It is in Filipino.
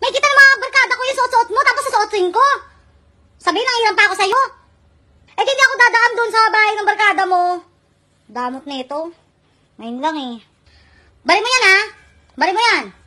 May kita ng mga barkada ko yung suot-suot mo, tapos susuotin ko. Sabi na ilang pa ako sa'yo. Eh, hindi ako dadaan doon sa bahay ng barkada mo. Damot na ito. Ngayon lang eh. Bari mo yan, ha? Bari mo yan.